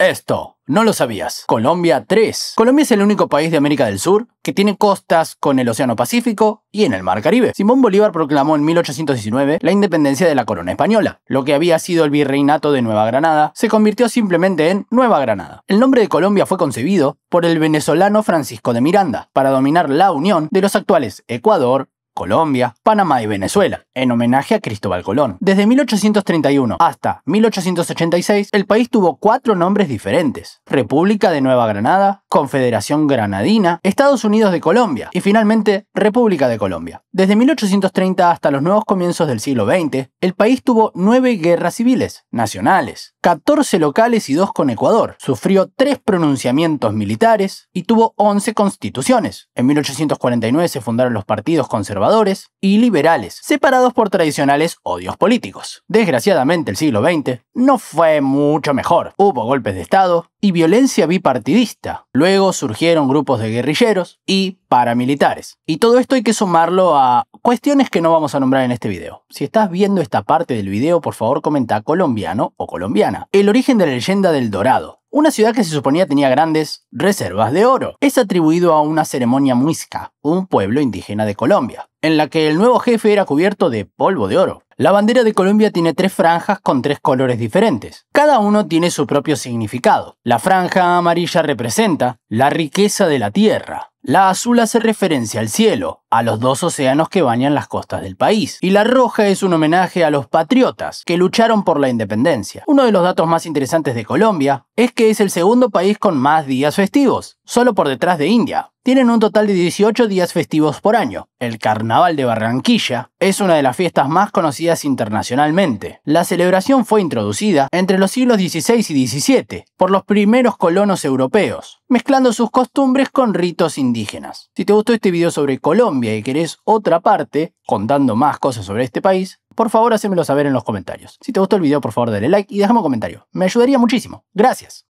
Esto, no lo sabías. Colombia 3. Colombia es el único país de América del Sur que tiene costas con el Océano Pacífico y en el Mar Caribe. Simón Bolívar proclamó en 1819 la independencia de la corona española. Lo que había sido el virreinato de Nueva Granada se convirtió simplemente en Nueva Granada. El nombre de Colombia fue concebido por el venezolano Francisco de Miranda para dominar la unión de los actuales Ecuador, Colombia, Panamá y Venezuela, en homenaje a Cristóbal Colón. Desde 1831 hasta 1886, el país tuvo cuatro nombres diferentes. República de Nueva Granada, Confederación Granadina, Estados Unidos de Colombia y finalmente República de Colombia. Desde 1830 hasta los nuevos comienzos del siglo XX, el país tuvo nueve guerras civiles, nacionales, 14 locales y 2 con Ecuador. Sufrió 3 pronunciamientos militares y tuvo 11 constituciones. En 1849 se fundaron los partidos conservadores y liberales, separados por tradicionales odios políticos. Desgraciadamente el siglo XX no fue mucho mejor. Hubo golpes de Estado y violencia bipartidista. Luego surgieron grupos de guerrilleros y paramilitares. Y todo esto hay que sumarlo a Cuestiones que no vamos a nombrar en este video. Si estás viendo esta parte del video, por favor comenta colombiano o colombiana. El origen de la leyenda del Dorado. Una ciudad que se suponía tenía grandes reservas de oro. Es atribuido a una ceremonia muisca, un pueblo indígena de Colombia, en la que el nuevo jefe era cubierto de polvo de oro. La bandera de Colombia tiene tres franjas con tres colores diferentes. Cada uno tiene su propio significado. La franja amarilla representa la riqueza de la tierra. La azul hace referencia al cielo, a los dos océanos que bañan las costas del país, y la roja es un homenaje a los patriotas que lucharon por la independencia. Uno de los datos más interesantes de Colombia es que es el segundo país con más días festivos, solo por detrás de India. Tienen un total de 18 días festivos por año. El Carnaval de Barranquilla es una de las fiestas más conocidas internacionalmente. La celebración fue introducida entre los siglos XVI y XVII por los primeros colonos europeos, mezclando sus costumbres con ritos indígenas. Si te gustó este video sobre Colombia y querés otra parte contando más cosas sobre este país, por favor házmelo saber en los comentarios. Si te gustó el video, por favor dale like y déjame un comentario. Me ayudaría muchísimo. Gracias.